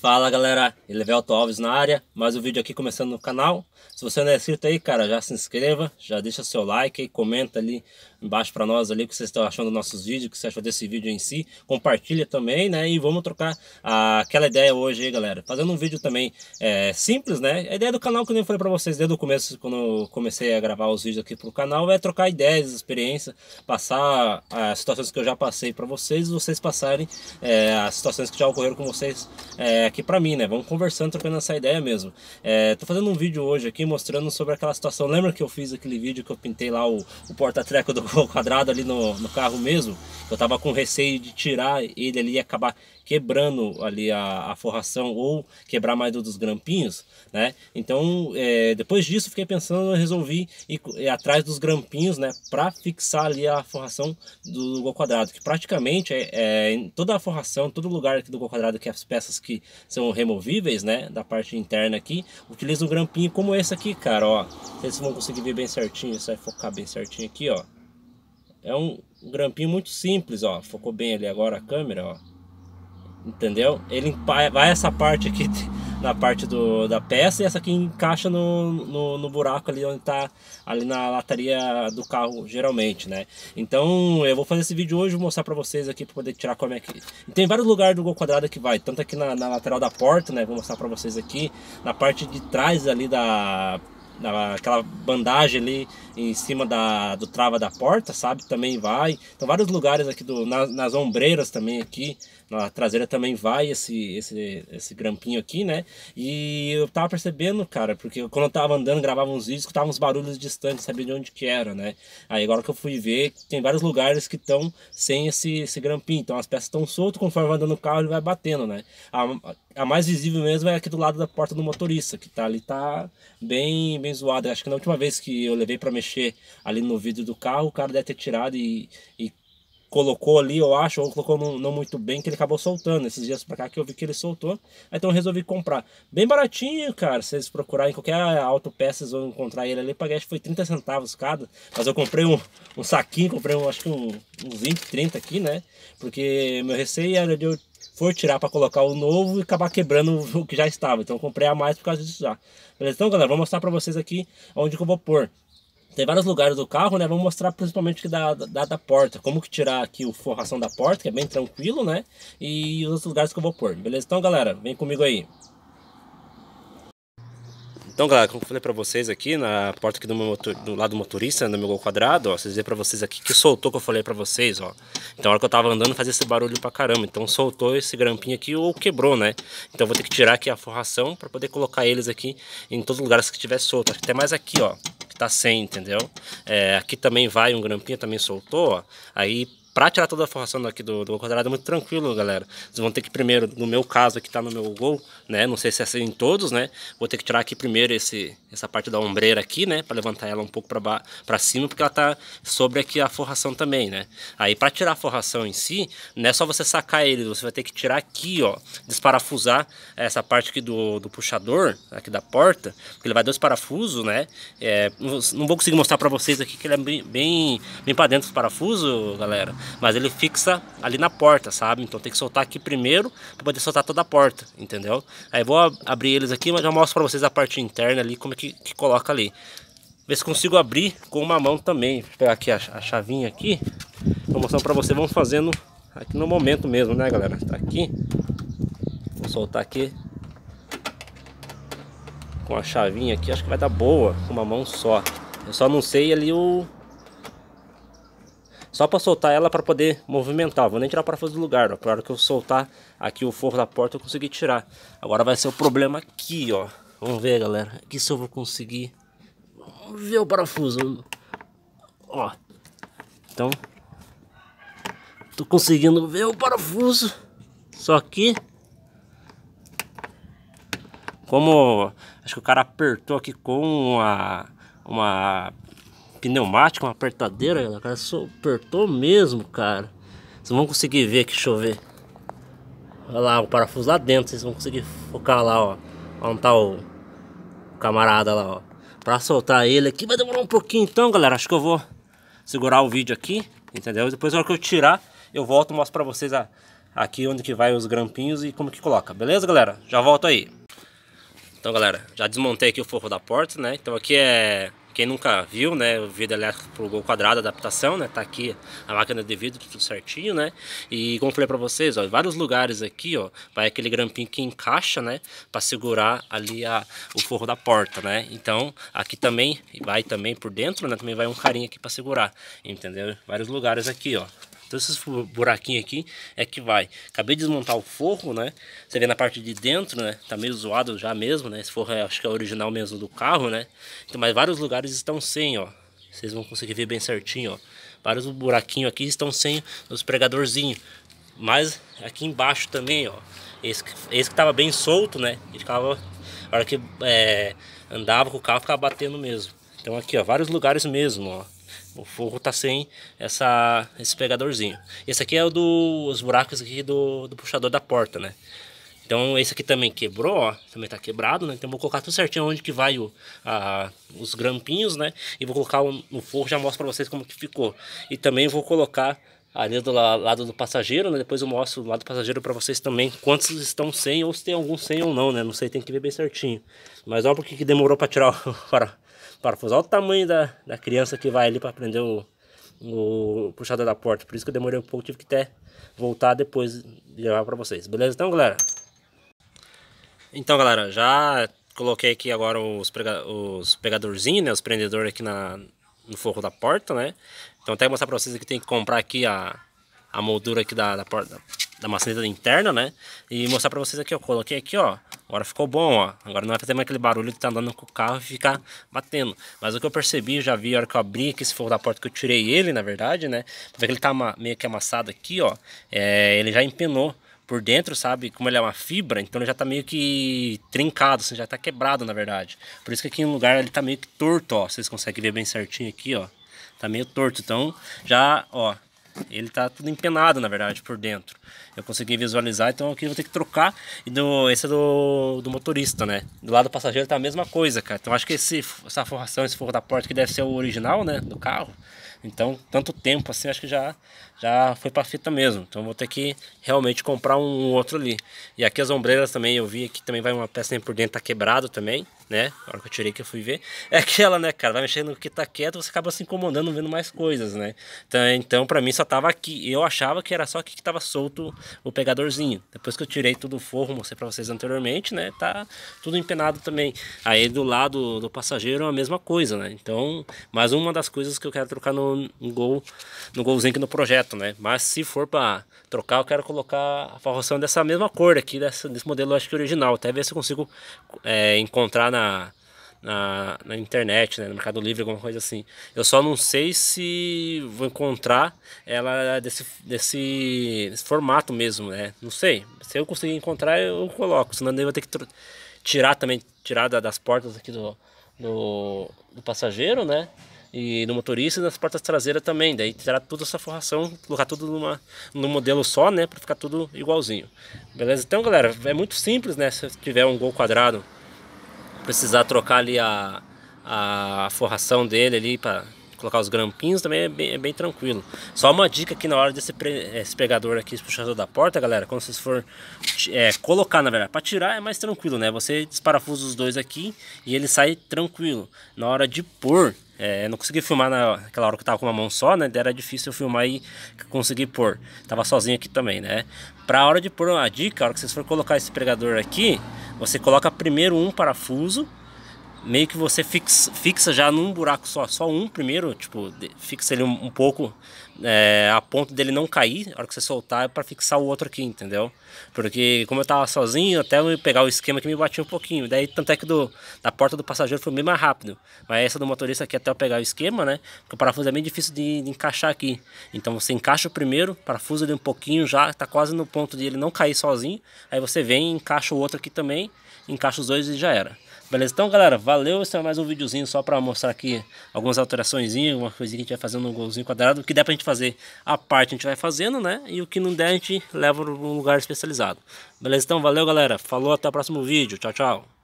Fala galera, Elevelto é Alves na área, mais um vídeo aqui começando no canal se você não é inscrito aí, cara, já se inscreva, já deixa seu like comenta ali embaixo para nós ali o que vocês estão achando dos nossos vídeos, o que você achou desse vídeo em si. Compartilha também, né? E vamos trocar aquela ideia hoje aí, galera. Fazendo um vídeo também é, simples, né? A ideia do canal que eu nem falei para vocês desde o começo, quando comecei a gravar os vídeos aqui pro canal, é trocar ideias, experiência, passar as ah, situações que eu já passei para vocês, vocês passarem é, as situações que já ocorreram com vocês é, aqui para mim, né? Vamos conversando, trocando essa ideia mesmo. É, tô fazendo um vídeo hoje aqui mostrando sobre aquela situação. Lembra que eu fiz aquele vídeo que eu pintei lá o, o porta-treco do quadrado ali no, no, carro mesmo? Eu tava com receio de tirar ele ali e acabar quebrando ali a, a forração ou quebrar mais dos grampinhos, né? Então, é, depois disso, fiquei pensando, eu resolvi ir, ir é, atrás dos grampinhos, né? Para fixar ali a forração do gol quadrado, que praticamente é, é, em toda a forração, todo lugar aqui do gol quadrado que as peças que são removíveis, né? Da parte interna aqui, utiliza um grampinho como esse aqui, cara, ó. Vocês vão conseguir ver bem certinho, vai focar bem certinho aqui, ó. É um grampinho muito simples, ó. Focou bem ali agora a câmera, ó entendeu? Ele vai essa parte aqui na parte do, da peça e essa aqui encaixa no, no, no, buraco ali onde tá ali na lataria do carro geralmente, né? Então eu vou fazer esse vídeo hoje, vou mostrar para vocês aqui para poder tirar como é que... Tem vários lugares do Gol Quadrado que vai, tanto aqui na, na lateral da porta, né? Vou mostrar para vocês aqui, na parte de trás ali da aquela bandagem ali em cima da, do trava da porta, sabe? Também vai. Então vários lugares aqui do nas, nas ombreiras também aqui, na traseira também vai esse esse esse grampinho aqui, né? E eu tava percebendo, cara, porque quando eu tava andando, gravava uns vídeos, escutava uns barulhos distantes, sabia de onde que era, né? Aí agora que eu fui ver, tem vários lugares que estão sem esse esse grampinho, então as peças estão soltas, conforme vai andando o carro ele vai batendo, né? A, a mais visível mesmo é aqui do lado da porta do motorista, que tá ali tá bem, bem bem zoada. Acho que na última vez que eu levei para mexer ali no vidro do carro, o cara deve ter tirado e, e colocou ali, eu acho, ou colocou não, não, muito bem, que ele acabou soltando. Esses dias para cá que eu vi que ele soltou. Então eu resolvi comprar. Bem baratinho, cara. Se vocês procurarem qualquer autopeça, vocês vão encontrar ele ali. Paguei, acho que foi 30 centavos cada. Mas eu comprei um, um saquinho, comprei um, acho que um, uns 20, 30 aqui, né? Porque meu receio era de eu for tirar para colocar o novo e acabar quebrando o que já estava. Então eu comprei a mais por causa disso já. Beleza? Então galera, vou mostrar para vocês aqui onde que eu vou pôr. Tem vários lugares do carro, né? Vamos mostrar principalmente da, da, da porta. Como que tirar aqui o forração da porta, que é bem tranquilo, né? E os outros lugares que eu vou pôr. Beleza? Então galera, vem comigo aí. Então, galera, como eu falei para vocês aqui, na porta aqui do, motor, do lado motorista, no né, meu gol quadrado, ó, vocês vê para vocês aqui que soltou que eu falei para vocês, ó. Então, a hora que eu tava andando, fazia esse barulho pra caramba. Então, soltou esse grampinho aqui ou quebrou, né? Então, vou ter que tirar aqui a forração para poder colocar eles aqui em todos os lugares que tiver solto. Até mais aqui, ó, que tá sem, entendeu? É, aqui também vai um grampinho, também soltou, ó. Aí para tirar toda a forração daqui do, do quadrado é muito tranquilo, galera. Vocês vão ter que primeiro, no meu caso aqui tá no meu gol, né? Não sei se é assim em todos, né? Vou ter que tirar aqui primeiro esse, essa parte da ombreira aqui, né? Para levantar ela um pouco para cima, porque ela tá sobre aqui a forração também, né? Aí para tirar a forração em si, não é só você sacar ele, você vai ter que tirar aqui, ó, desparafusar essa parte aqui do, do puxador, aqui da porta, porque ele vai dois parafusos, né? É, não vou conseguir mostrar para vocês aqui que ele é bem, bem, bem para dentro do parafuso, galera. Mas ele fixa ali na porta, sabe? Então tem que soltar aqui primeiro para poder soltar toda a porta, entendeu? Aí vou abrir eles aqui, mas já mostro para vocês a parte interna ali, como é que, que coloca ali. Ver se consigo abrir com uma mão também. Vou pegar aqui a, a chavinha aqui. Vou mostrar para vocês, vamos fazendo aqui no momento mesmo, né galera? Tá aqui. Vou soltar aqui com a chavinha aqui, acho que vai dar boa com uma mão só. Eu só não sei ali o, só para soltar ela para poder movimentar. Vou nem tirar o parafuso do lugar, ó. hora que eu soltar aqui o forro da porta eu consegui tirar. Agora vai ser o problema aqui, ó. Vamos ver, galera. Aqui se eu vou conseguir... ver o parafuso. Ó. Então... Tô conseguindo ver o parafuso. Só que... Como... Acho que o cara apertou aqui com uma uma pneumática, uma apertadeira, cara, apertou mesmo, cara. Vocês vão conseguir ver que chover. Olha lá, o parafuso lá dentro, vocês vão conseguir focar lá, ó. Onde tá o camarada lá, ó. Pra soltar ele aqui, vai demorar um pouquinho então, galera. Acho que eu vou segurar o vídeo aqui, entendeu? Depois, na hora que eu tirar, eu volto e mostro pra vocês a, aqui onde que vai os grampinhos e como que coloca. Beleza, galera? Já volto aí. Então, galera, já desmontei aqui o forro da porta, né? Então aqui é quem nunca viu, né, o vidro elétrico pro gol quadrado, adaptação, né, tá aqui a máquina de vidro, tudo certinho, né, e como falei para vocês, ó, em vários lugares aqui, ó, vai aquele grampinho que encaixa, né, para segurar ali a, o forro da porta, né, então aqui também, vai também por dentro, né, também vai um carinha aqui para segurar, entendeu? Vários lugares aqui, ó, então esses buraquinhos aqui é que vai. Acabei de desmontar o forro, né? Você vê na parte de dentro, né? Tá meio zoado já mesmo, né? Esse forro é, acho que é original mesmo do carro, né? Então, mas vários lugares estão sem, ó. Vocês vão conseguir ver bem certinho, ó. Vários buraquinhos aqui estão sem os pregadorzinhos. Mas aqui embaixo também, ó. Esse, esse que tava bem solto, né? Ele ficava... A hora que é, andava com o carro, ficava batendo mesmo. Então aqui, ó. Vários lugares mesmo, ó. O forro tá sem essa, esse pegadorzinho. Esse aqui é o dos do, buracos aqui do, do puxador da porta, né? Então esse aqui também quebrou, ó, também tá quebrado, né? Então vou colocar tudo certinho onde que vai o, a, os grampinhos, né? E vou colocar no forro, já mostro pra vocês como que ficou. E também vou colocar ali do lado do passageiro, né? Depois eu mostro o lado do passageiro para vocês também quantos estão sem ou se tem algum sem ou não, né? Não sei, tem que ver bem certinho. Mas olha porque que demorou para tirar o, para Olha o tamanho da, da criança que vai ali para prender o, o puxador da porta. Por isso que eu demorei um pouco, tive que até voltar depois de levar para vocês. Beleza? Então, galera. Então, galera, já coloquei aqui agora os, prega, os pegadorzinhos, né? Os prendedores aqui na, no forro da porta, né? Então, até mostrar para vocês que tem que comprar aqui a, a moldura aqui da, da porta da maçaneta interna, né? E mostrar para vocês aqui, eu coloquei aqui, ó, Agora ficou bom, ó. Agora não vai fazer mais aquele barulho de estar tá andando com o carro e ficar batendo. Mas o que eu percebi, já vi a hora que eu abri aqui esse forro da porta que eu tirei ele, na verdade, né? Pra ver que ele tá meio que amassado aqui, ó. É, ele já empenou por dentro, sabe? Como ele é uma fibra, então ele já tá meio que trincado, assim, já tá quebrado, na verdade. Por isso que aqui no lugar ele tá meio que torto, ó. Vocês conseguem ver bem certinho aqui, ó. Tá meio torto, então já, ó, ele tá tudo empenado, na verdade, por dentro eu consegui visualizar, então aqui eu vou ter que trocar. E do, esse é do, do motorista, né? Do lado do passageiro tá a mesma coisa, cara. Então acho que esse, essa forração, esse forro da porta que deve ser o original, né? Do carro. Então, tanto tempo assim, acho que já, já foi para fita mesmo. Então, vou ter que realmente comprar um outro ali. E aqui as ombreiras também, eu vi que também vai uma peça por dentro, tá quebrado também, né? A hora que eu tirei que eu fui ver. É aquela, né, cara? Vai mexendo no que tá quieto, você acaba se incomodando, vendo mais coisas, né? Então, então para mim só tava aqui. Eu achava que era só aqui que tava solto o pegadorzinho. Depois que eu tirei tudo o forro, mostrei para vocês anteriormente, né? Tá tudo empenado também. Aí do lado do passageiro é a mesma coisa, né? Então, mais uma das coisas que eu quero trocar no, no Gol, no Golzinho aqui no projeto, né? Mas se for para trocar, eu quero colocar a forração dessa mesma cor aqui, dessa, desse modelo acho que original. Até ver se eu consigo é, encontrar na na, na internet, né, no Mercado Livre, alguma coisa assim. Eu só não sei se vou encontrar ela desse, desse, desse formato mesmo, né? Não sei. Se eu conseguir encontrar, eu coloco. Senão eu vou ter que tirar também, tirar da, das portas aqui do, do, do, passageiro, né? E do motorista e das portas traseiras também. Daí tirar toda essa forração, colocar tudo numa, num modelo só, né? Pra ficar tudo igualzinho. Beleza? Então, galera, é muito simples, né? Se tiver um gol quadrado precisar trocar ali a, a forração dele ali para colocar os grampinhos também é bem, é bem, tranquilo. Só uma dica aqui na hora desse pre, pegador aqui, esse puxador da porta, galera, quando vocês for é, colocar, na verdade, para tirar é mais tranquilo, né? Você desparafusa os dois aqui e ele sai tranquilo. Na hora de pôr, é, não consegui filmar naquela hora que eu tava com uma mão só, né? Era difícil eu filmar e conseguir pôr. Tava sozinho aqui também, né? Pra hora de pôr uma dica, a hora que vocês for colocar esse pregador aqui, você coloca primeiro um parafuso, meio que você fixa, fixa já num buraco só, só um primeiro, tipo, fixa ele um, um pouco é, a ponto dele não cair, a hora que você soltar é para fixar o outro aqui, entendeu? Porque como eu tava sozinho, até eu pegar o esquema que me batia um pouquinho. Daí tanto é que do, da porta do passageiro foi bem mais rápido. Mas essa do motorista aqui até eu pegar o esquema, né? Porque o parafuso é bem difícil de, de encaixar aqui. Então você encaixa o primeiro, parafuso ele um pouquinho já, tá quase no ponto de ele não cair sozinho. Aí você vem, encaixa o outro aqui também, encaixa os dois e já era. Beleza? Então, galera, valeu. Esse é mais um videozinho só para mostrar aqui algumas alterações, uma coisinha que a gente vai fazendo no golzinho quadrado, que dá pra gente fazer a parte, a gente vai fazendo, né? E o que não der, a gente leva para um lugar especializado. Beleza? Então, valeu, galera. Falou, até o próximo vídeo. Tchau, tchau.